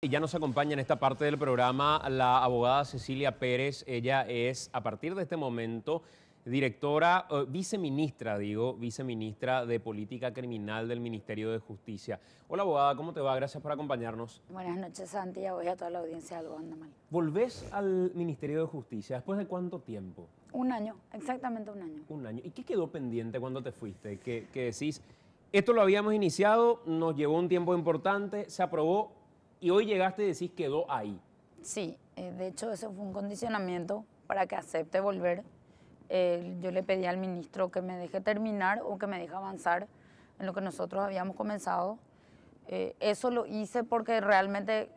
Y ya nos acompaña en esta parte del programa la abogada Cecilia Pérez. Ella es, a partir de este momento, directora, eh, viceministra, digo, viceministra de Política Criminal del Ministerio de Justicia. Hola, abogada, ¿cómo te va? Gracias por acompañarnos. Buenas noches, Santi, voy a toda la audiencia de Mal. ¿Volvés al Ministerio de Justicia después de cuánto tiempo? Un año, exactamente un año. Un año. ¿Y qué quedó pendiente cuando te fuiste? Que qué decís? Esto lo habíamos iniciado, nos llevó un tiempo importante, se aprobó, y hoy llegaste y decís quedó ahí. Sí, eh, de hecho eso fue un condicionamiento para que acepte volver. Eh, yo le pedí al ministro que me deje terminar o que me deje avanzar en lo que nosotros habíamos comenzado. Eh, eso lo hice porque realmente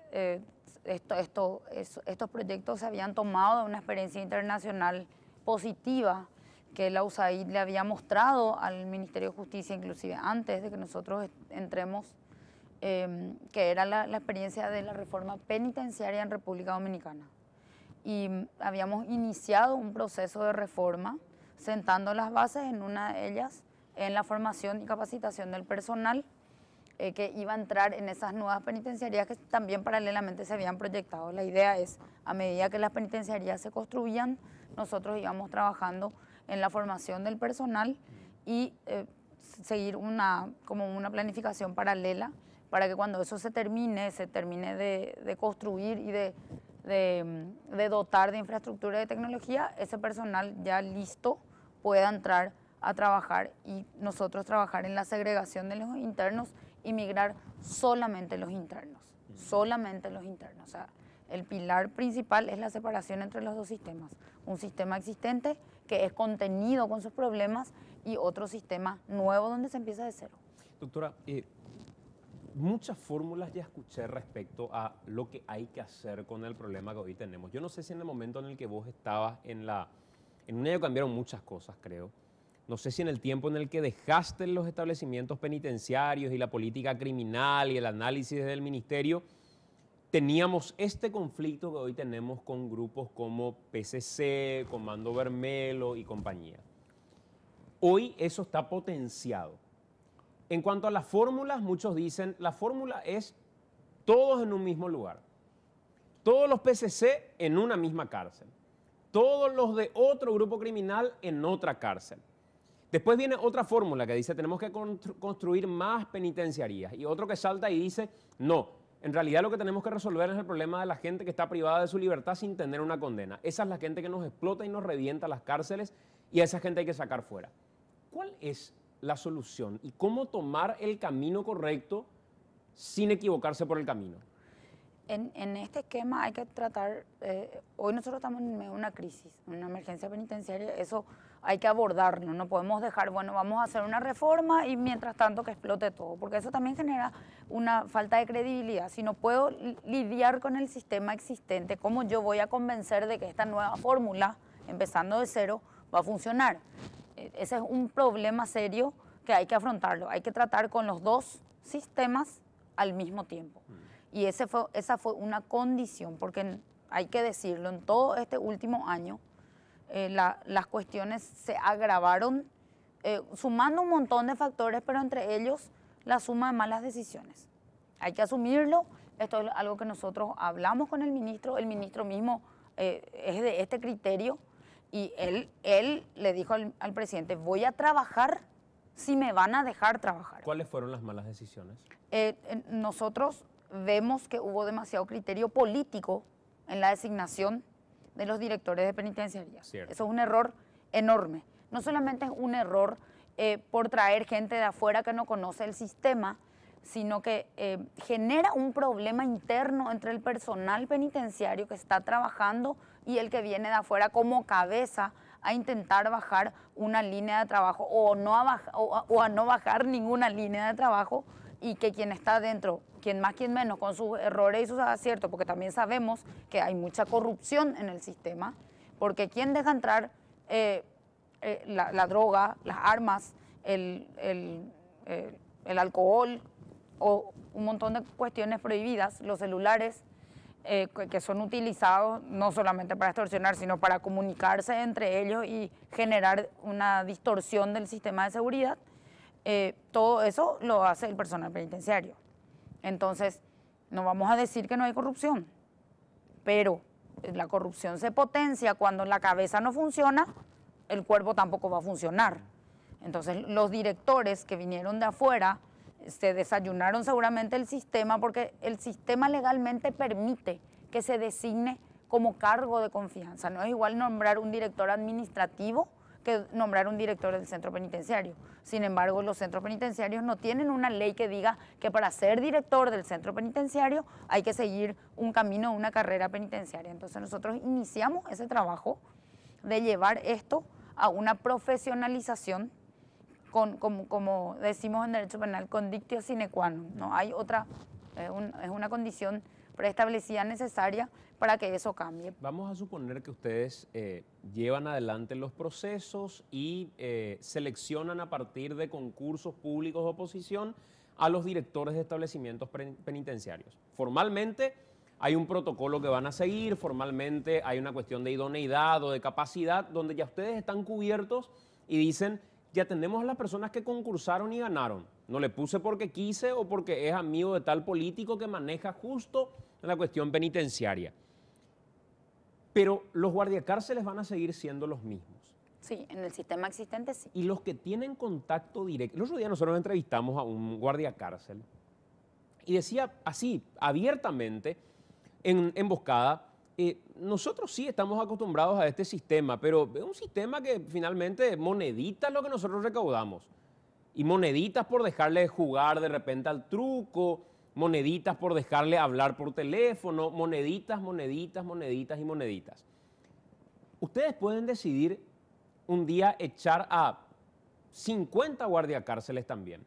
esto, esto, estos proyectos se habían tomado de una experiencia internacional positiva que la USAID le había mostrado al Ministerio de Justicia, inclusive antes de que nosotros entremos Em, que era la, experiencia de la reforma penitenciaria en República Dominicana. Y habíamos iniciado un proceso de reforma, sentando las bases en una de ellas, en la formación y capacitación del personal eh, que iba a entrar en esas nuevas penitenciarías que también paralelamente se habían proyectado. La idea es, a medida que las penitenciarías se construían, nosotros íbamos trabajando en la formación del personal y eh, seguir una, como una planificación paralela para que cuando eso se termine, se termine de, construir y mm, de, dotar de infraestructura y de tecnología, ese personal ya listo pueda entrar a trabajar y nosotros trabajar en la segregación de los internos y migrar solamente los internos, solamente los internos. O sea, el pilar principal es la separación entre los dos sistemas. Un sistema existente que es contenido con sus problemas y otro sistema nuevo donde se empieza de cero. Doctora, eh, muchas fórmulas ya escuché respecto a lo que hay que hacer con el problema que hoy tenemos. Yo no sé si en el momento en el que vos estabas en la... En un año cambiaron muchas cosas, creo. No sé si en el tiempo en el que dejaste los establecimientos penitenciarios y la política criminal y el análisis del ministerio, teníamos este conflicto que hoy tenemos con grupos como PCC, Comando Bermelo y compañía. Hoy eso está potenciado. En cuanto a las fórmulas, muchos dicen, la fórmula es todos en un mismo lugar. Todos los PCC en una misma cárcel. Todos los de otro grupo criminal en otra cárcel. Después viene otra fórmula que dice, tenemos que construir más penitenciarías. Y otro que salta y dice, no, en realidad lo que tenemos que resolver es el problema de la gente que está privada de su libertad sin tener una condena. Esa es la gente que nos explota y nos revienta las cárceles y a esa gente hay que sacar fuera. ¿Cuál es la solución y cómo tomar el camino correcto sin equivocarse por el camino? En, este esquema hay que tratar, eh, hoy nosotros estamos en medio de una crisis, una emergencia penitenciaria, eso hay que abordarlo, no podemos dejar, bueno, vamos a hacer una reforma y mientras tanto que explote todo, porque eso también genera una falta de credibilidad. Si no puedo lidiar con el sistema existente, ¿cómo yo voy a convencer de que esta nueva fórmula, empezando de cero, va a funcionar? Ese es un problema serio que hay que afrontarlo. Hay que tratar con los dos sistemas al mismo tiempo. Mm. Y ese fue, esa fue una condición, porque hay que decirlo, en todo este último año eh, las cuestiones se agravaron, eh, sumando un montón de factores, pero entre ellos la suma de malas decisiones. Hay que asumirlo, esto es algo que nosotros hablamos con el ministro, el ministro mismo eh, es de este criterio y él, él le dijo al, presidente, voy a trabajar si me van a dejar trabajar. ¿Cuáles fueron las malas decisiones? Eh, nosotros vemos que hubo demasiado criterio político en la designación de los directores de penitenciaría. Eso es un error enorme. No solamente es un error eh, por traer gente de afuera que no conoce el sistema, sino que eh, genera un problema interno entre el personal penitenciario que está trabajando y el que viene de afuera como cabeza a intentar bajar una línea de trabajo o, no a o, a, no bajar ninguna línea de trabajo y que quien está dentro, quien más, quien menos, con sus errores y sus aciertos, porque también sabemos que hay mucha corrupción en el sistema, porque quien deja entrar eh, eh, la, droga, las armas, el, eh, el alcohol o un montón de cuestiones prohibidas, los celulares, eh, que son utilizados no solamente para extorsionar, sino para comunicarse entre ellos y generar una distorsión del sistema de seguridad, eh, todo eso lo hace el personal penitenciario. Entonces, no vamos a decir que no hay corrupción, pero la corrupción se potencia cuando la cabeza no funciona, el cuerpo tampoco va a funcionar. Entonces, los directores que vinieron de afuera, se desayunaron seguramente el sistema porque el sistema legalmente permite que se designe como cargo de confianza. No es igual nombrar un director administrativo que nombrar un director del centro penitenciario. Sin embargo, los centros penitenciarios no tienen una ley que diga que para ser director del centro penitenciario hay que seguir un camino, una carrera penitenciaria. Entonces nosotros iniciamos ese trabajo de llevar esto a una profesionalización como, decimos en derecho penal, condictio sine qua non. ¿no? Hay otra, es, una condición preestablecida necesaria para que eso cambie. Vamos a suponer que ustedes eh, llevan adelante los procesos y eh, seleccionan a partir de concursos públicos de oposición a los directores de establecimientos penitenciarios. Formalmente hay un protocolo que van a seguir, formalmente hay una cuestión de idoneidad o de capacidad, donde ya ustedes están cubiertos y dicen, y atendemos a las personas que concursaron y ganaron. No le puse porque quise o porque es amigo de tal político que maneja justo la cuestión penitenciaria. Pero los guardiacárceles van a seguir siendo los mismos. Sí, en el sistema existente sí. Y los que tienen contacto directo. El otro día nosotros entrevistamos a un guardiacárcel y decía así, abiertamente, en emboscada, nosotros sí estamos acostumbrados a este sistema, pero es un sistema que finalmente moneditas lo que nosotros recaudamos. Y moneditas por dejarle jugar de repente al truco, moneditas por dejarle hablar por teléfono, moneditas, moneditas, moneditas y moneditas. Ustedes pueden decidir un día echar a 50 guardiacárceles también.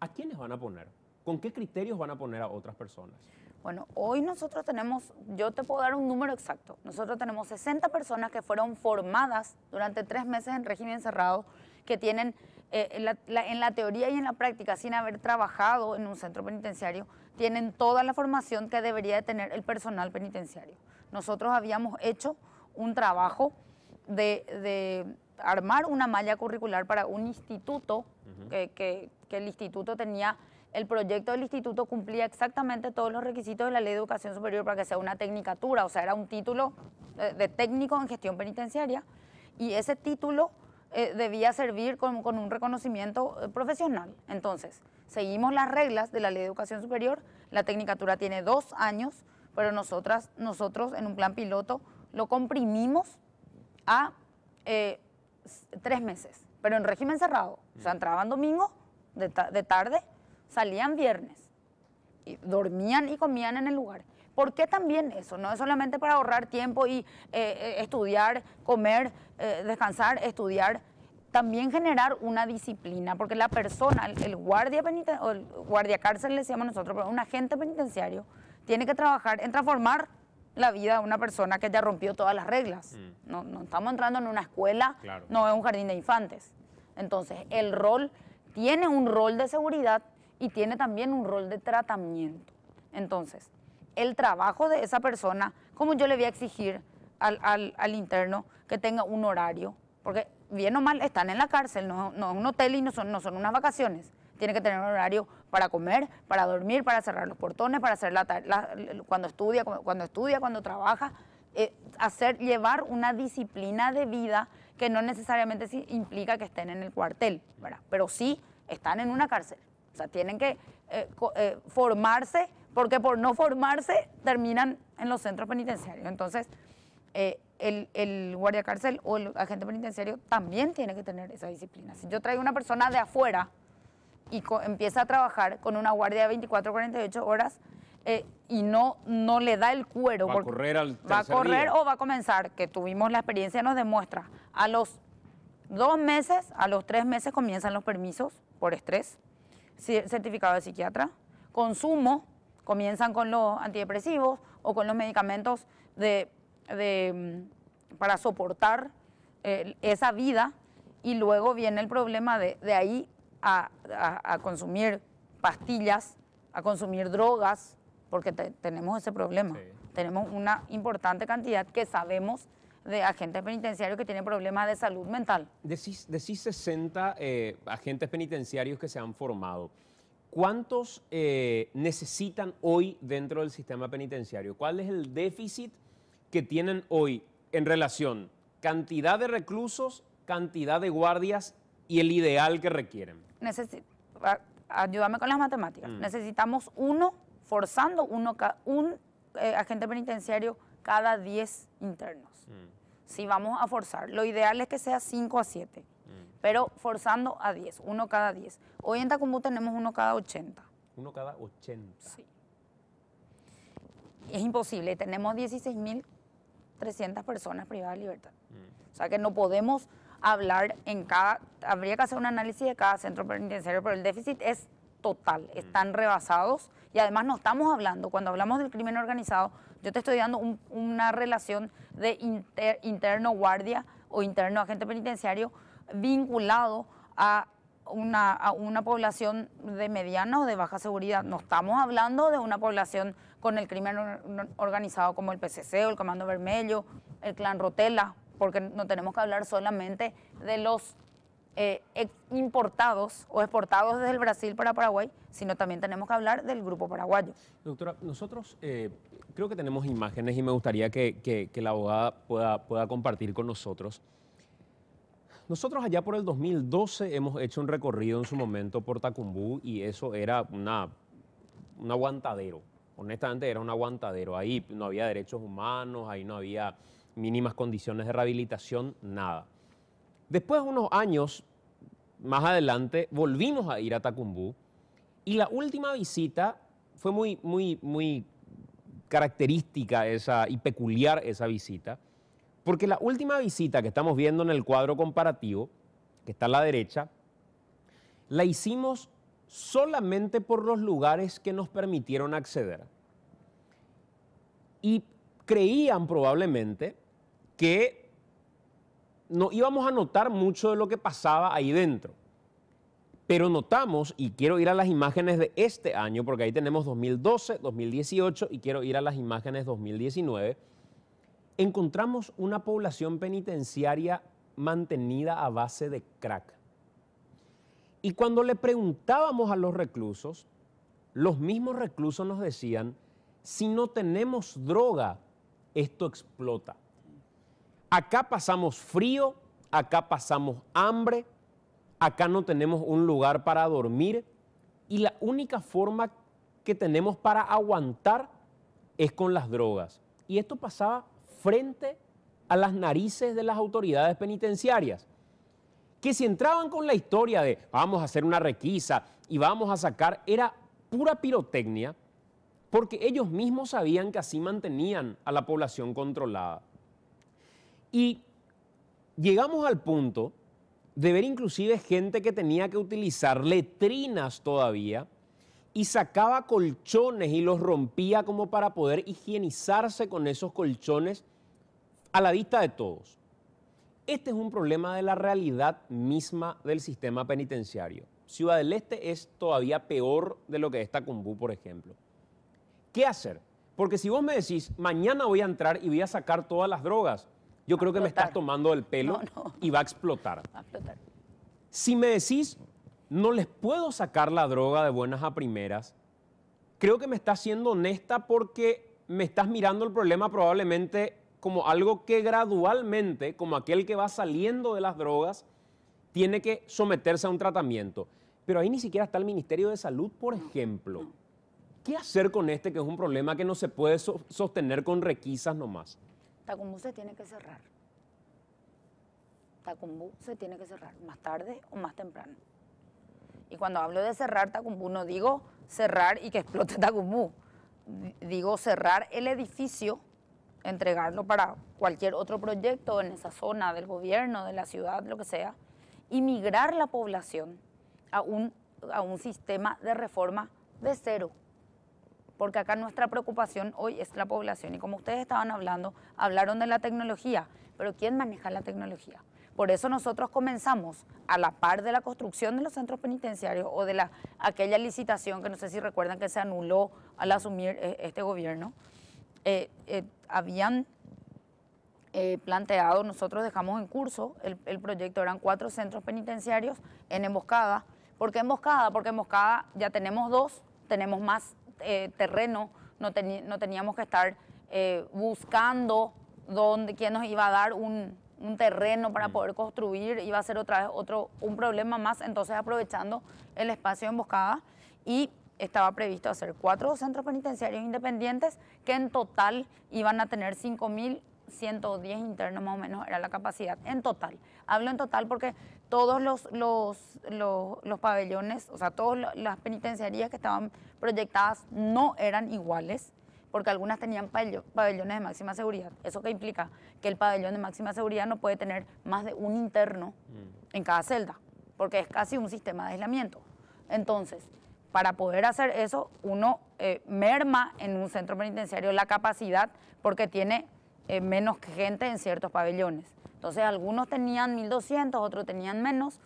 ¿A quiénes van a poner? ¿Con qué criterios van a poner a otras personas? Bueno, hoy nosotros tenemos, yo te puedo dar un número exacto, nosotros tenemos 60 personas que fueron formadas durante tres meses en régimen cerrado, que tienen eh, en, la, teoría y en la práctica, sin haber trabajado en un centro penitenciario, tienen toda la formación que debería de tener el personal penitenciario. Nosotros habíamos hecho un trabajo de, armar una malla curricular para un instituto, que, que el instituto tenía el proyecto del instituto cumplía exactamente todos los requisitos de la ley de educación superior para que sea una tecnicatura, o sea, era un título eh, de técnico en gestión penitenciaria y ese título eh, debía servir con, un reconocimiento eh, profesional. Entonces, seguimos las reglas de la ley de educación superior, la tecnicatura tiene dos años, pero nosotras, nosotros en un plan piloto lo comprimimos a tres meses, pero en régimen cerrado, o sea, mm. entraban domingo de tarde salían viernes, y dormían y comían en el lugar. ¿Por qué también eso? No es solamente para ahorrar tiempo y eh, eh, estudiar, comer, eh, descansar, estudiar. También generar una disciplina, porque la persona, el, guardia penitenciario, guardia cárcel, le decíamos nosotros, un agente penitenciario, tiene que trabajar en transformar la vida de una persona que ya rompió todas las reglas. Mm. No, estamos entrando en una escuela, no es un jardín de infantes. Entonces, el rol tiene un rol de seguridad y tiene también un rol de tratamiento. Entonces, el trabajo de esa persona, como yo le voy a exigir al, interno que tenga un horario, porque bien o mal están en la cárcel, no, es un hotel y no son, no son unas vacaciones. Tiene que tener un horario para comer, para dormir, para cerrar los portones, para hacer la, cuando estudia, cuando estudia, cuando trabaja, eh, hacer, llevar una disciplina de vida que no necesariamente implica que estén en el cuartel, ¿verdad? pero sí están en una cárcel. O sea, tienen que eh, eh, formarse, porque por no formarse terminan en los centros penitenciarios. Entonces, eh, el, guardia cárcel o el agente penitenciario también tiene que tener esa disciplina. Si yo traigo una persona de afuera y empieza a trabajar con una guardia de 24 48 horas y no, no le da el cuero. Va a correr al Va a correr o va a comenzar, que tuvimos la experiencia, nos demuestra. A los dos meses, a los tres meses comienzan los permisos por estrés certificado de psiquiatra. Consumo, comienzan con los antidepresivos o con los medicamentos de, mm, para soportar eh, esa vida y luego viene el problema de, ahí a, consumir pastillas, a consumir drogas, porque tenemos ese problema. Tenemos una importante cantidad que sabemos de agentes penitenciarios que tienen problemas de salud mental. de decís 60 eh, agentes penitenciarios que se han formado. ¿Cuántos eh, necesitan hoy dentro del sistema penitenciario? ¿Cuál es el déficit que tienen hoy en relación cantidad de reclusos, cantidad de guardias y el ideal que requieren? ayúdame con las matemáticas. Mm. Necesitamos uno forzando uno, un eh, agente penitenciario cada 10 internos. Mm. Si vamos a forzar, lo ideal es que sea 5 a 7, mm. pero forzando a 10, uno cada 10. Hoy en Tacumbú tenemos uno cada 80. Uno cada 80. Sí. Es imposible, tenemos 16.300 personas privadas de libertad. Mm. O sea que no podemos hablar en cada, habría que hacer un análisis de cada centro penitenciario, pero el déficit es total, están rebasados y además no estamos hablando, cuando hablamos del crimen organizado, yo te estoy dando una relación de interno guardia o interno agente penitenciario vinculado a una, población de mediana o de baja seguridad. No estamos hablando de una población con el crimen organizado como el PCC o el Comando Vermelho, el Clan Rotela, porque no tenemos que hablar solamente de los eh, importados o exportados desde el Brasil para Paraguay, sino también tenemos que hablar del grupo paraguayo. Doctora, nosotros... Eh, creo que tenemos imágenes y me gustaría que, la abogada pueda, compartir con nosotros. Nosotros allá por el 2012 hemos hecho un recorrido en su momento por Tacumbú y eso era una, un aguantadero. Honestamente era un aguantadero. Ahí no había derechos humanos, ahí no había mínimas condiciones de rehabilitación, nada. Después de unos años, más adelante, volvimos a ir a Tacumbú y la última visita fue muy, muy, muy característica esa, y peculiar esa visita, porque la última visita que estamos viendo en el cuadro comparativo, que está a la derecha, la hicimos solamente por los lugares que nos permitieron acceder. Y creían probablemente que no íbamos a notar mucho de lo que pasaba ahí dentro. Pero notamos, y quiero ir a las imágenes de este año, porque ahí tenemos 2012, 2018 y quiero ir a las imágenes 2019, encontramos una población penitenciaria mantenida a base de crack. Y cuando le preguntábamos a los reclusos, los mismos reclusos nos decían, si no tenemos droga, esto explota. Acá pasamos frío, acá pasamos hambre, acá no tenemos un lugar para dormir y la única forma que tenemos para aguantar es con las drogas. Y esto pasaba frente a las narices de las autoridades penitenciarias, que si entraban con la historia de vamos a hacer una requisa y vamos a sacar, era pura pirotecnia, porque ellos mismos sabían que así mantenían a la población controlada. Y llegamos al punto de ver inclusive gente que tenía que utilizar letrinas todavía y sacaba colchones y los rompía como para poder higienizarse con esos colchones a la vista de todos. Este es un problema de la realidad misma del sistema penitenciario. Ciudad del Este es todavía peor de lo que es Tacumbú, por ejemplo. ¿Qué hacer? Porque si vos me decís, mañana voy a entrar y voy a sacar todas las drogas, yo creo que me estás tomando el pelo y va a explotar. Si me decís, no les puedo sacar la droga de buenas a primeras, creo que me estás siendo honesta porque me estás mirando el problema probablemente como algo que gradualmente, como aquel que va saliendo de las drogas, tiene que someterse a un tratamiento. Pero ahí ni siquiera está el Ministerio de Salud, por ejemplo. ¿Qué hacer con este que es un problema que no se puede sostener con requisas nomás? Tacumbú se tiene que cerrar. Tacumbú se tiene que cerrar, más tarde o más temprano. Y cuando hablo de cerrar Tacumbú, no digo cerrar y que explote Tacumbú. Digo cerrar el edificio, entregarlo para cualquier otro proyecto en esa zona del gobierno, de la ciudad, lo que sea, y migrar la población a un, a un sistema de reforma de cero, porque acá nuestra preocupación hoy es la población. Y como ustedes estaban hablando, hablaron de la tecnología, pero ¿quién maneja la tecnología? Por eso nosotros comenzamos a la par de la construcción de los centros penitenciarios o de la, aquella licitación que no sé si recuerdan que se anuló al asumir eh, este gobierno, eh, eh, habían planteado, nosotros dejamos en curso el, el, proyecto, eran cuatro centros penitenciarios en Emboscada. ¿Por qué Emboscada? Porque Emboscada ya tenemos dos, tenemos más eh, terreno, no, teníamos que estar eh, buscando dónde, quién nos iba a dar un, terreno para mm. poder construir, iba a ser otra vez otro, un problema más, entonces aprovechando el espacio de emboscada y estaba previsto hacer cuatro centros penitenciarios independientes que en total iban a tener 5.000 110 internos más o menos era la capacidad en total. Hablo en total porque todos los, los, los, pabellones, o sea, todas las penitenciarías que estaban proyectadas no eran iguales porque algunas tenían pabellones de máxima seguridad. ¿Eso que implica? Que el pabellón de máxima seguridad no puede tener más de un interno mm. en cada celda, porque es casi un sistema de aislamiento. Entonces, para poder hacer eso, uno eh, merma en un centro penitenciario la capacidad porque tiene eh, menos gente en ciertos pabellones. Entonces algunos tenían 1.200, otros tenían menos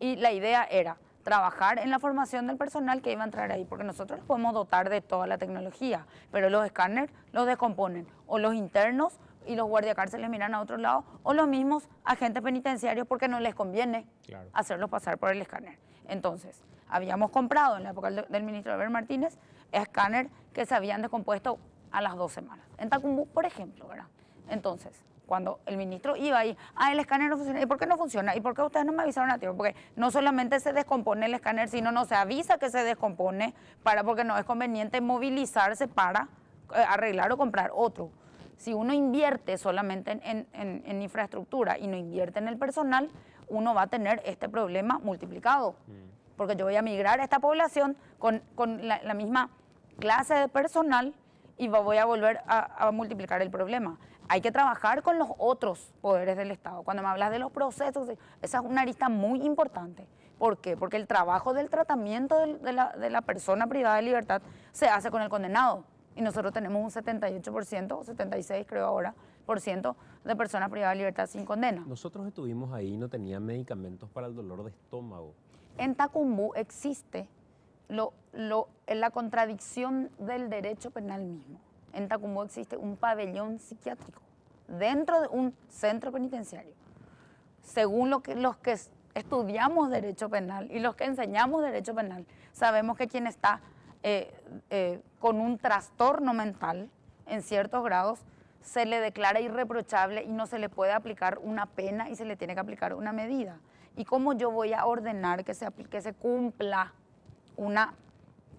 y la idea era trabajar en la formación del personal que iba a entrar ahí, porque nosotros los podemos dotar de toda la tecnología, pero los escáneres los descomponen, o los internos y los guardiacárceles miran a otro lado, o los mismos agentes penitenciarios porque no les conviene hacerlos pasar por el escáner. Entonces, habíamos comprado en la época del ministro Albert Martínez escáner que se habían descompuesto a las dos semanas. En Tacumbú, por ejemplo, ¿verdad? Entonces, cuando el ministro iba ahí, ah, el escáner no funciona, ¿y por qué no funciona? ¿Y por qué ustedes no me avisaron a ti Porque no solamente se descompone el escáner, sino no se avisa que se descompone para, porque no es conveniente movilizarse para eh, arreglar o comprar otro. Si uno invierte solamente en, infraestructura y no invierte en el personal, uno va a tener este problema multiplicado. Mm. Porque yo voy a migrar a esta población con, la misma clase de personal y voy a volver a, multiplicar el problema. Hay que trabajar con los otros poderes del Estado. Cuando me hablas de los procesos, esa es una arista muy importante. ¿Por qué? Porque el trabajo del tratamiento de la, persona privada de libertad se hace con el condenado. Y nosotros tenemos un 78%, 76 creo ahora, por ciento de personas privadas de libertad sin condena. Nosotros estuvimos ahí y no tenían medicamentos para el dolor de estómago. En Tacumbú existe lo, la contradicción del derecho penal mismo. En Tacumbo existe un pabellón psiquiátrico dentro de un centro penitenciario. Según lo que, los que estudiamos derecho penal y los que enseñamos derecho penal, sabemos que quien está eh, eh, con un trastorno mental en ciertos grados se le declara irreprochable y no se le puede aplicar una pena y se le tiene que aplicar una medida. ¿Y cómo yo voy a ordenar que se, que se cumpla una,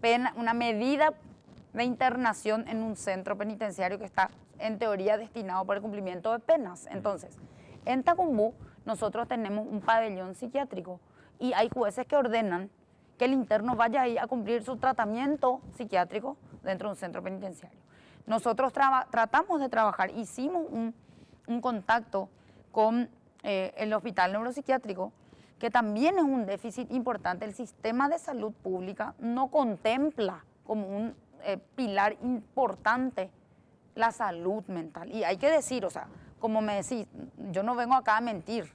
pena, una medida de internación en un centro penitenciario que está en teoría destinado para el cumplimiento de penas. Entonces, en Tacumbú nosotros tenemos un pabellón psiquiátrico y hay jueces que ordenan que el interno vaya ahí a cumplir su tratamiento psiquiátrico dentro de un centro penitenciario. Nosotros tratamos de trabajar, hicimos un, contacto con eh, el hospital neuropsiquiátrico, que también es un déficit importante. El sistema de salud pública no contempla como un eh, pilar importante la salud mental. Y hay que decir, o sea, como me decís, yo no vengo acá a mentir.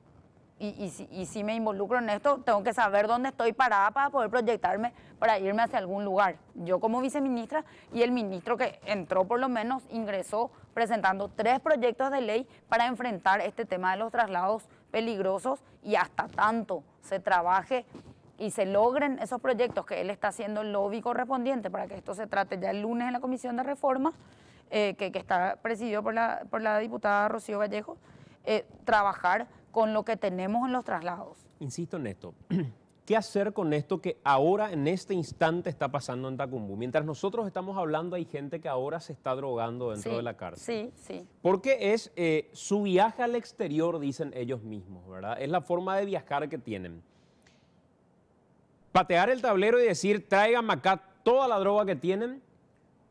Y, si, y si me involucro en esto, tengo que saber dónde estoy parada para poder proyectarme, para irme hacia algún lugar. Yo como viceministra y el ministro que entró por lo menos ingresó presentando tres proyectos de ley para enfrentar este tema de los traslados peligrosos y hasta tanto se trabaje y se logren esos proyectos que él está haciendo el lobby correspondiente para que esto se trate ya el lunes en la comisión de reforma, eh, que, está presidido por la, por la diputada Rocío Vallejo, eh, trabajar con lo que tenemos en los traslados. Insisto en esto, qué hacer con esto que ahora, en este instante, está pasando en Tacumbú. Mientras nosotros estamos hablando, hay gente que ahora se está drogando dentro de la cárcel. Sí, sí. Porque es eh, su viaje al exterior, dicen ellos mismos, ¿verdad? Es la forma de viajar que tienen. Patear el tablero y decir, traigan acá toda la droga que tienen,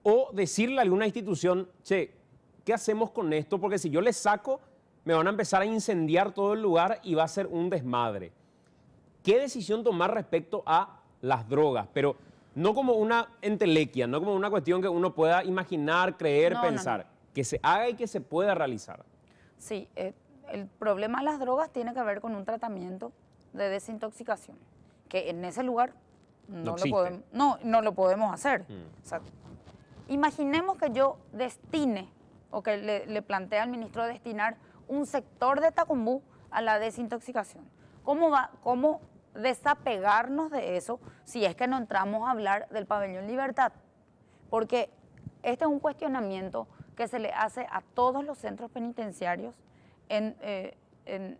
o decirle a alguna institución, che, ¿qué hacemos con esto? Porque si yo les saco, me van a empezar a incendiar todo el lugar y va a ser un desmadre qué decisión tomar respecto a las drogas, pero no como una entelequia, no como una cuestión que uno pueda imaginar, creer, pensar, que se haga y que se pueda realizar. Sí, eh, el problema de las drogas tiene que ver con un tratamiento de desintoxicación, que en ese lugar no, lo, podemos, no, no lo podemos hacer. Mm. imaginemos que yo destine o que le, le plantea al ministro destinar un sector de Tacumbú a la desintoxicación. ¿Cómo, va, ¿Cómo desapegarnos de eso si es que no entramos a hablar del pabellón libertad, porque este es un cuestionamiento que se le hace a todos los centros penitenciarios en, eh, en,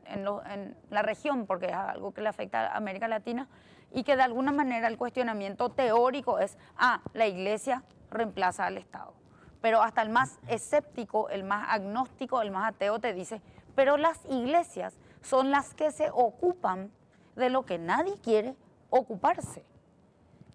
la región, porque es algo que le afecta a América Latina, y que de alguna manera el cuestionamiento teórico es, ah, la iglesia reemplaza al Estado. Pero hasta el más escéptico, el más agnóstico, el más ateo te dice, pero las iglesias son las que se ocupan de lo que nadie quiere ocuparse.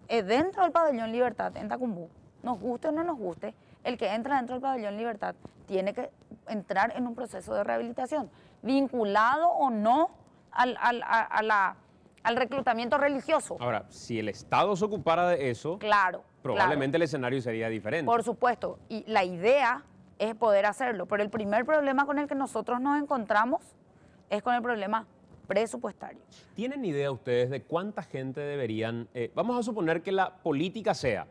Eh, dentro del pabellón Libertad, en Tacumbú, nos guste o no nos guste, el que entra dentro del pabellón Libertad tiene que entrar en un proceso de rehabilitación, vinculado o no al, al reclutamiento religioso. Ahora, si el Estado se ocupara de eso, claro, probablemente el escenario sería diferente. Por supuesto, y la idea es poder hacerlo, pero el primer problema con el que nosotros nos encontramos es con el problema presupuestarios. ¿Tienen idea ustedes de cuánta gente deberían, eh, vamos a suponer que la política sea,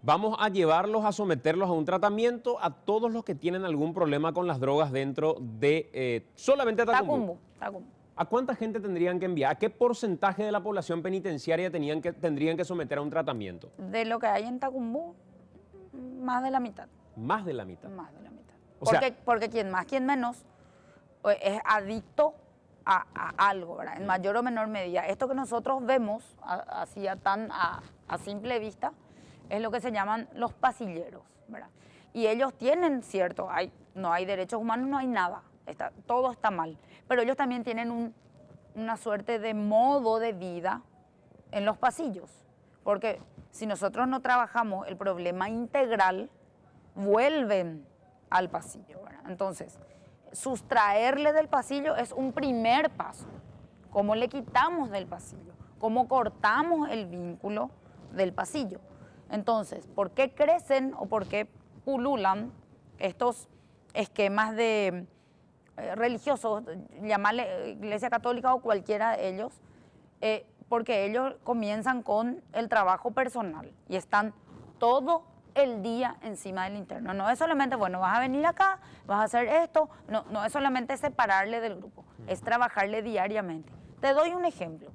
vamos a llevarlos a someterlos a un tratamiento a todos los que tienen algún problema con las drogas dentro de eh, solamente Tacumbo? ¿A cuánta gente tendrían que enviar? ¿A qué porcentaje de la población penitenciaria que, tendrían que someter a un tratamiento? De lo que hay en Tacumbú, más de la mitad. ¿Más de la mitad? Más de la mitad. porque, porque quien más, quien menos eh, es adicto a, algo, En mayor o menor medida. Esto que nosotros vemos así a, tan, a, simple vista es lo que se llaman los pasilleros, Y ellos tienen, cierto, hay, no hay derechos humanos, no hay nada, está, todo está mal, pero ellos también tienen una suerte de modo de vida en los pasillos, porque si nosotros no trabajamos el problema integral, vuelven al pasillo. ¿verdad? Entonces, sustraerle del pasillo es un primer paso. ¿Cómo le quitamos del pasillo? ¿Cómo cortamos el vínculo del pasillo? Entonces, ¿por qué crecen o por qué pululan estos esquemas de eh, religiosos, llamarle eh, Iglesia Católica o cualquiera de ellos? Eh, porque ellos comienzan con el trabajo personal y están todo el día encima del interno. No es solamente, bueno, vas a venir acá, vas a hacer esto, no, no es solamente separarle del grupo, es trabajarle diariamente. Te doy un ejemplo.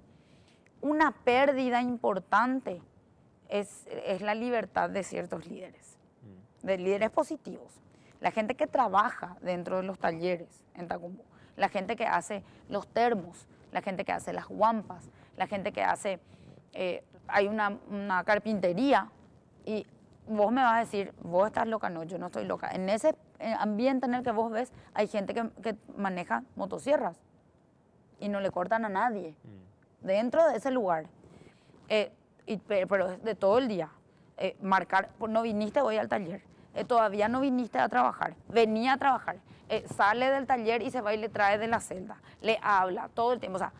Una pérdida importante es, es la libertad de ciertos líderes, mm. de líderes positivos. La gente que trabaja dentro de los talleres en Tacumbo, la gente que hace los termos, la gente que hace las guampas, la gente que hace, eh, hay una, una carpintería y vos me vas a decir, vos estás loca, no, yo no estoy loca. En ese eh, ambiente en el que vos ves, hay gente que, maneja motosierras y no le cortan a nadie mm. dentro de ese lugar. Eh, pero de todo el día. Eh, marcar, no viniste voy al taller, todavía no viniste a trabajar, venía a trabajar, sale del taller y se va y le trae de la celda, le habla todo el tiempo, o sea,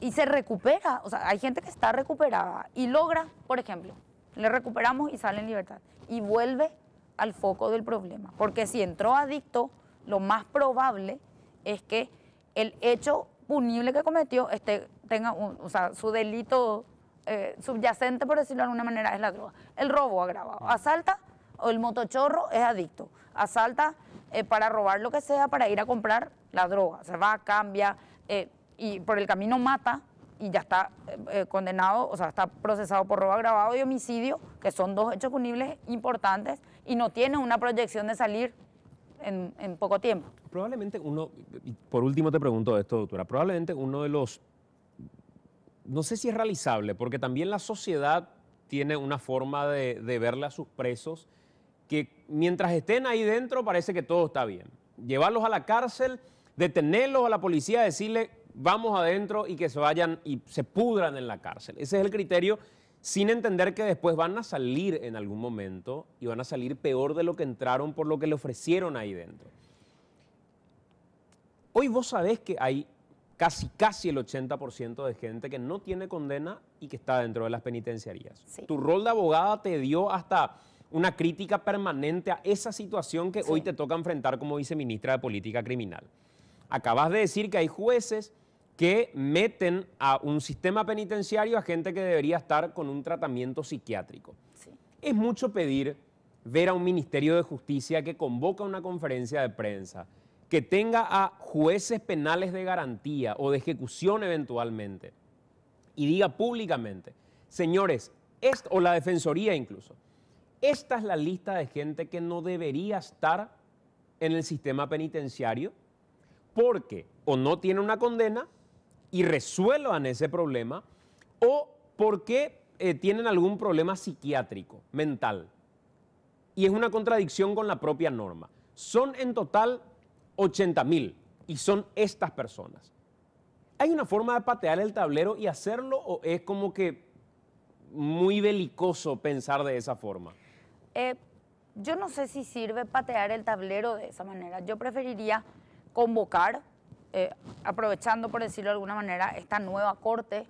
y se recupera, o sea, hay gente que está recuperada y logra, por ejemplo, le recuperamos y sale en libertad. Y vuelve al foco del problema. Porque si entró adicto, lo más probable es que el hecho punible que cometió tenga un, o sea, su delito eh, subyacente, por decirlo de alguna manera, es la droga. El robo agravado. Ah. Asalta o el motochorro es adicto. Asalta eh, para robar lo que sea, para ir a comprar la droga. Se va, cambia eh, y por el camino mata y ya está eh, eh, condenado, o sea, está procesado por robo agravado y homicidio, que son dos hechos punibles importantes y no tiene una proyección de salir en, poco tiempo. Probablemente uno, por último te pregunto esto, doctora, probablemente uno de los, no sé si es realizable, porque también la sociedad tiene una forma de verle a sus presos que mientras estén ahí dentro parece que todo está bien. Llevarlos a la cárcel, detenerlos a la policía, decirle vamos adentro y que se vayan y se pudran en la cárcel. Ese es el criterio, sin entender que después van a salir en algún momento y van a salir peor de lo que entraron por lo que le ofrecieron ahí dentro. Hoy vos sabés que hay casi, casi el 80% de gente que no tiene condena y que está dentro de las penitenciarías. Tu rol de abogada te dio hasta una crítica permanente a esa situación que hoy te toca enfrentar como viceministra de Política Criminal. Acabas de decir que hay jueces que meten a un sistema penitenciario a gente que debería estar con un tratamiento psiquiátrico. Es mucho pedir ver a un Ministerio de Justicia que convoca una conferencia de prensa, que tenga a jueces penales de garantía o de ejecución eventualmente, y diga públicamente, señores, esto, o la Defensoría incluso, esta es la lista de gente que no debería estar en el sistema penitenciario porque o no tiene una condena y resuelvan ese problema o porque eh, tienen algún problema psiquiátrico, mental. Y es una contradicción con la propia norma. Son en total 80 mil y son estas personas. ¿Hay una forma de patear el tablero y hacerlo o es como que muy belicoso pensar de esa forma? Eh, yo no sé si sirve patear el tablero de esa manera. Yo preferiría convocar eh, aprovechando, por decirlo de alguna manera, esta nueva corte,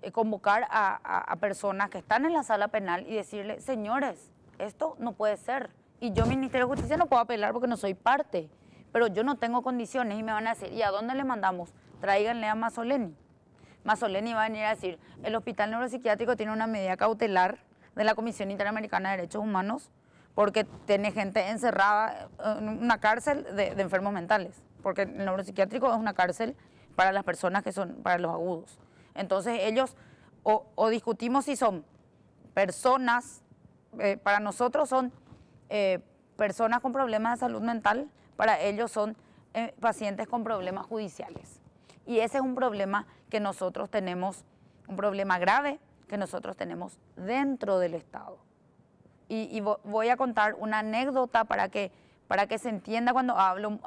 eh, convocar a, personas que están en la sala penal y decirle, señores, esto no puede ser. Y yo, Ministerio de Justicia, no puedo apelar porque no soy parte, pero yo no tengo condiciones y me van a decir, ¿y a dónde le mandamos? Tráiganle a Masoleni. Masoleni va a venir a decir, el hospital neuropsiquiátrico tiene una medida cautelar de la Comisión Interamericana de Derechos Humanos porque tiene gente encerrada en una cárcel de enfermos mentales porque el neuropsiquiátrico es una cárcel para las personas que son, para los agudos. Entonces ellos, o, discutimos si son personas, eh, para nosotros son eh, personas con problemas de salud mental, para ellos son eh, pacientes con problemas judiciales. Y ese es un problema que nosotros tenemos, un problema grave que nosotros tenemos dentro del Estado. y voy a contar una anécdota para que para que se entienda cuando hablo.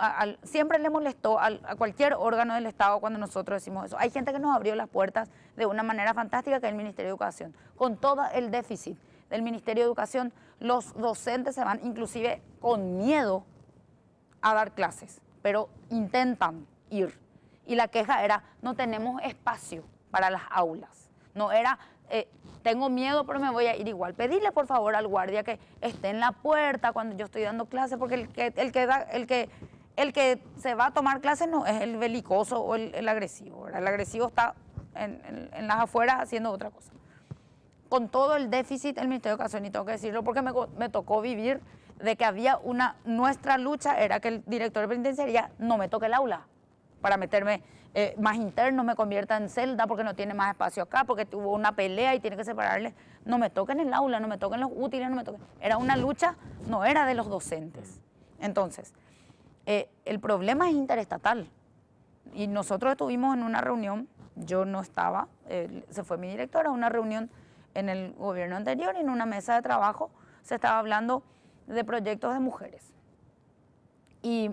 siempre le molestó a, cualquier órgano del Estado cuando nosotros decimos eso. Hay gente que nos abrió las puertas de una manera fantástica, que es el Ministerio de Educación. Con todo el déficit del Ministerio de Educación, los docentes se van inclusive con miedo a dar clases, pero intentan ir. Y la queja era, no tenemos espacio para las aulas. No era, eh, tengo miedo, pero me voy a ir igual. Pedirle por favor al guardia que esté en la puerta cuando yo estoy dando clases, porque el que, el que el que el que se va a tomar clases no es el belicoso o el, agresivo. El agresivo está en, las afueras haciendo otra cosa. Con todo el déficit el Ministerio de Educación, y tengo que decirlo porque me, me, tocó vivir de que había una, nuestra lucha era que el director de penitenciaría no me toque el aula para meterme eh, más interno, me convierta en celda porque no tiene más espacio acá, porque tuvo una pelea y tiene que separarle. No me toquen el aula, no me toquen los útiles, no me toquen. Era una lucha, no era de los docentes. Entonces, eh, el problema es interestatal. Y nosotros estuvimos en una reunión, yo no estaba, se fue mi directora, una reunión en el gobierno anterior, y en una mesa de trabajo, se estaba hablando de proyectos de mujeres. Y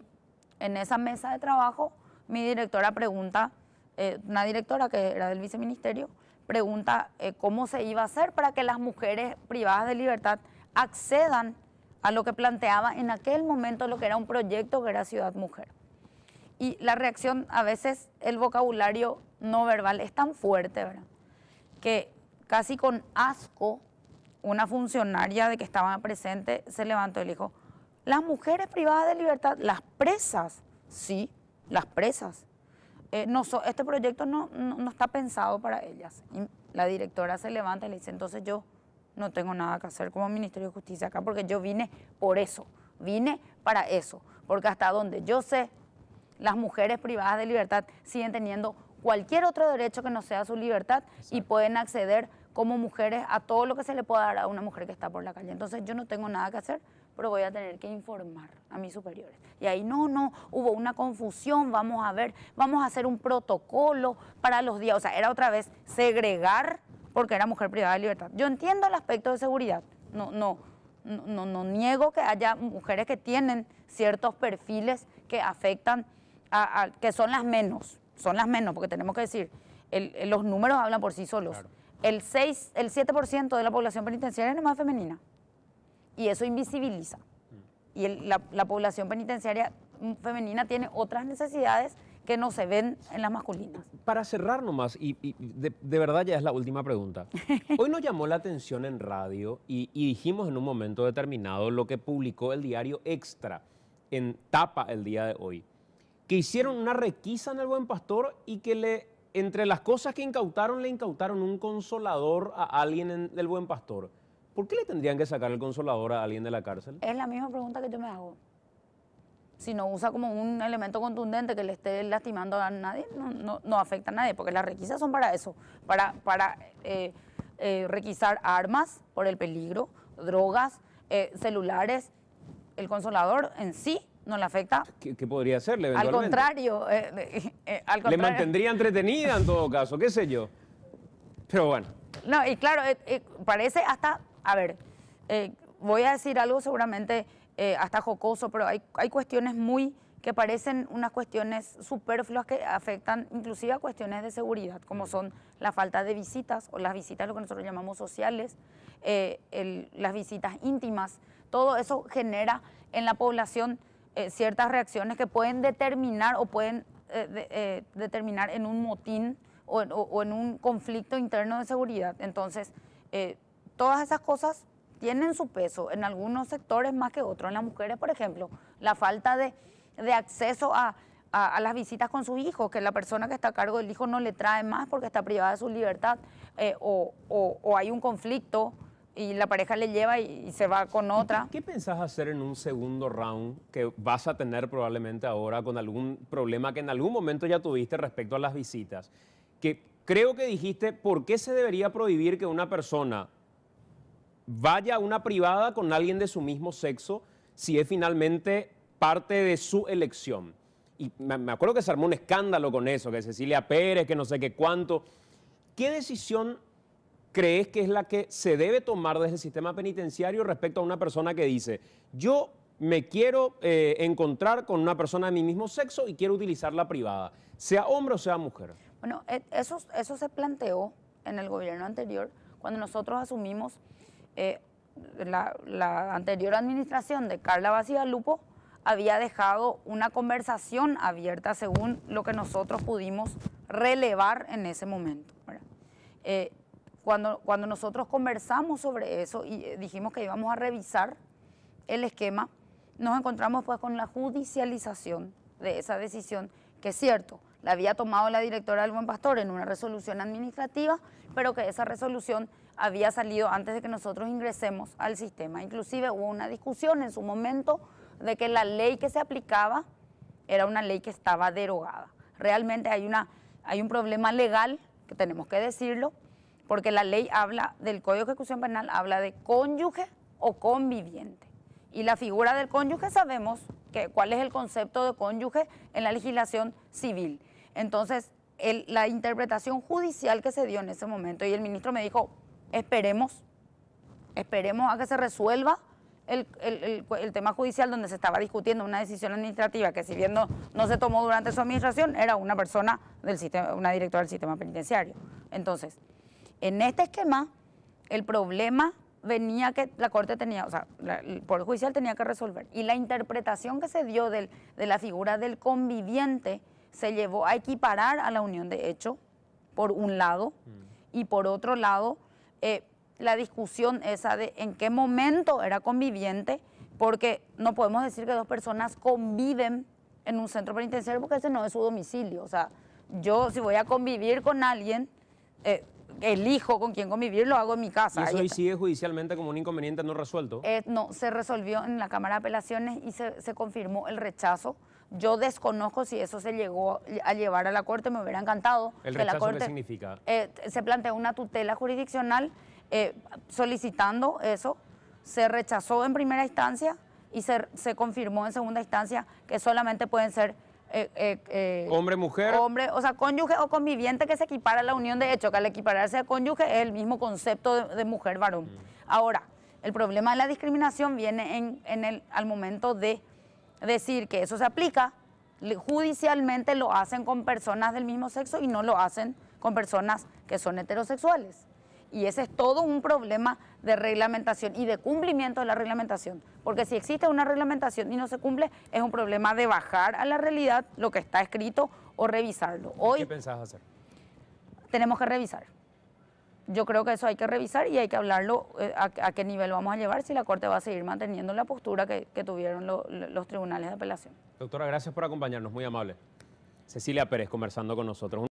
en esa mesa de trabajo mi directora pregunta, eh, una directora que era del viceministerio, pregunta eh, cómo se iba a hacer para que las mujeres privadas de libertad accedan a lo que planteaba en aquel momento lo que era un proyecto que era Ciudad Mujer. Y la reacción, a veces el vocabulario no verbal es tan fuerte, ¿verdad? Que casi con asco una funcionaria de que estaba presente se levantó y le dijo, las mujeres privadas de libertad, las presas, sí, las presas. Eh, no, este proyecto no, está pensado para ellas. la directora se levanta y le dice, entonces yo no tengo nada que hacer como Ministerio de Justicia acá porque yo vine por eso, vine para eso, porque hasta donde yo sé, las mujeres privadas de libertad siguen teniendo cualquier otro derecho que no sea su libertad y pueden acceder como mujeres a todo lo que se le pueda dar a una mujer que está por la calle. Entonces yo no tengo nada que hacer, pero voy a tener que informar a mis superiores. Y ahí no, no, hubo una confusión, vamos a ver, vamos a hacer un protocolo para los días. O sea, era otra vez segregar porque era mujer privada de libertad. Yo entiendo el aspecto de seguridad, no, no, no, no, niego que haya mujeres que tienen ciertos perfiles que afectan, a, que son las menos, son las menos, porque tenemos que decir, los números hablan por sí solos. El, 6, el 7% de la población penitenciaria es más femenina y eso invisibiliza. Y la, población penitenciaria femenina tiene otras necesidades que no se ven en las masculinas. Para cerrar nomás, y, de, verdad ya es la última pregunta. Hoy nos llamó la atención en radio y, dijimos en un momento determinado lo que publicó el diario Extra en Tapa el día de hoy, que hicieron una requisa en el Buen Pastor y que le, entre las cosas que incautaron, le incautaron un consolador a alguien del Buen Pastor. ¿Por qué le tendrían que sacar el consolador a alguien de la cárcel? Es la misma pregunta que yo me hago. Si no usa como un elemento contundente que le esté lastimando a nadie, no, afecta a nadie, porque las requisas son para eso, para, para eh, eh, requisar armas por el peligro, drogas, eh, celulares. El consolador en sí no le afecta. ¿Qué, podría hacerle Al contrario, Le mantendría entretenida en todo caso, qué sé yo. Pero bueno. No, y claro, parece hasta a ver, eh, voy a decir algo seguramente eh, hasta jocoso, pero hay, cuestiones muy que parecen unas cuestiones superfluas que afectan inclusive a cuestiones de seguridad, como mm. son la falta de visitas o las visitas, lo que nosotros llamamos sociales, eh, las visitas íntimas, todo eso genera en la población ciertas reacciones que pueden determinar o pueden determinar en un motín o en, en, un conflicto interno de seguridad. Entonces, todas esas cosas tienen su peso en algunos sectores más que otros. En las mujeres, por ejemplo, la falta de, acceso a, las visitas con sus hijos, que la persona que está a cargo del hijo no le trae más porque está privada de su libertad, eh, o, hay un conflicto y la pareja le lleva y, se va con otra. ¿Qué, pensás hacer en un segundo round que vas a tener probablemente ahora con algún problema que en algún momento ya tuviste respecto a las visitas? Que creo que dijiste, ¿por qué se debería prohibir que una persona vaya a una privada con alguien de su mismo sexo si es finalmente parte de su elección. Y me, acuerdo que se armó un escándalo con eso, que Cecilia Pérez, que no sé qué cuánto. ¿Qué decisión crees que es la que se debe tomar desde el sistema penitenciario respecto a una persona que dice, yo me quiero eh, encontrar con una persona de mi mismo sexo y quiero utilizar la privada, sea hombre o sea mujer. Bueno, e, eso, eso se planteó en el gobierno anterior cuando nosotros asumimos eh, la, anterior administración de Carla vacía Lupo había dejado una conversación abierta según lo que nosotros pudimos relevar en ese momento. Eh, cuando, cuando nosotros conversamos sobre eso y eh, dijimos que íbamos a revisar el esquema, nos encontramos pues con la judicialización de esa decisión, que es cierto, la había tomado la directora del Buen Pastor en una resolución administrativa, pero que esa resolución había salido antes de que nosotros ingresemos al sistema. Inclusive hubo una discusión en su momento de que la ley que se aplicaba era una ley que estaba derogada. Realmente hay, una, hay un problema legal, que tenemos que decirlo, porque la ley habla del Código de Ejecución Penal, habla de cónyuge o conviviente. Y la figura del cónyuge sabemos que, cuál es el concepto de cónyuge en la legislación civil. Entonces, la interpretación judicial que se dio en ese momento, y el ministro me dijo, Esperemos, esperemos a que se resuelva el, tema judicial donde se estaba discutiendo una decisión administrativa que si bien no, se tomó durante su administración, era una persona del sistema, una directora del sistema penitenciario. Entonces, en este esquema, el problema venía que la Corte tenía, o sea, el Poder Judicial tenía que resolver. Y la interpretación que se dio de la figura del conviviente se llevó a equiparar a la unión de hecho, por un lado, mm. y por otro lado, eh, la discusión esa de en qué momento era conviviente, porque no podemos decir que dos personas conviven en un centro penitenciario porque ese no es su domicilio. O sea, yo si voy a convivir con alguien, eh, elijo con quién convivir, lo hago en mi casa. ¿Y eso ahí sigue judicialmente como un inconveniente no resuelto? Eh, no, se resolvió en la Cámara de Apelaciones y se, se confirmó el rechazo yo desconozco si eso se llegó a llevar a la Corte, me hubiera encantado. ¿El que la corte, qué significa? Eh, se planteó una tutela jurisdiccional eh, solicitando eso, se rechazó en primera instancia y se, se confirmó en segunda instancia que solamente pueden ser eh, hombre, mujer. Hombre, o sea, cónyuge o conviviente que se equipara a la unión de hecho, que al equipararse a cónyuge es el mismo concepto de, mujer-varón. Mm. Ahora, el problema de la discriminación viene en el, al momento de decir que eso se aplica, judicialmente lo hacen con personas del mismo sexo y no lo hacen con personas que son heterosexuales. Y ese es todo un problema de reglamentación y de cumplimiento de la reglamentación. Porque si existe una reglamentación y no se cumple, es un problema de bajar a la realidad lo que está escrito o revisarlo. Hoy, ¿Qué pensás hacer? Tenemos que revisar yo creo que eso hay que revisar y hay que hablarlo eh, a, qué nivel vamos a llevar si la Corte va a seguir manteniendo la postura que, tuvieron los tribunales de apelación. Doctora, gracias por acompañarnos, muy amable. Cecilia Pérez conversando con nosotros.